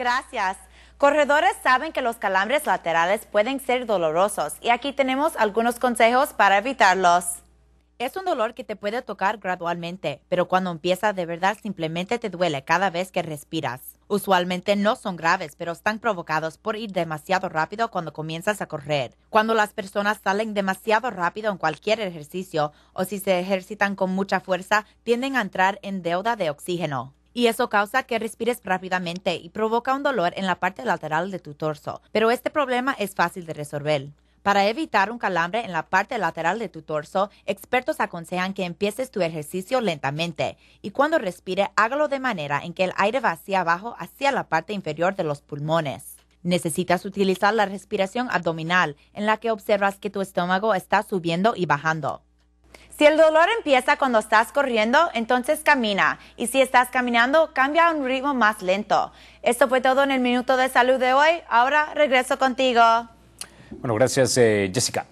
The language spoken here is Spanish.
Gracias. Corredores saben que los calambres laterales pueden ser dolorosos y aquí tenemos algunos consejos para evitarlos. Es un dolor que te puede tocar gradualmente, pero cuando empieza de verdad simplemente te duele cada vez que respiras. Usualmente no son graves, pero están provocados por ir demasiado rápido cuando comienzas a correr. Cuando las personas salen demasiado rápido en cualquier ejercicio o si se ejercitan con mucha fuerza, tienden a entrar en deuda de oxígeno y eso causa que respires rápidamente y provoca un dolor en la parte lateral de tu torso, pero este problema es fácil de resolver. Para evitar un calambre en la parte lateral de tu torso, expertos aconsejan que empieces tu ejercicio lentamente y cuando respire hágalo de manera en que el aire va hacia abajo hacia la parte inferior de los pulmones. Necesitas utilizar la respiración abdominal en la que observas que tu estómago está subiendo y bajando. Si el dolor empieza cuando estás corriendo, entonces camina. Y si estás caminando, cambia a un ritmo más lento. Esto fue todo en el Minuto de Salud de hoy. Ahora regreso contigo. Bueno, gracias eh, Jessica.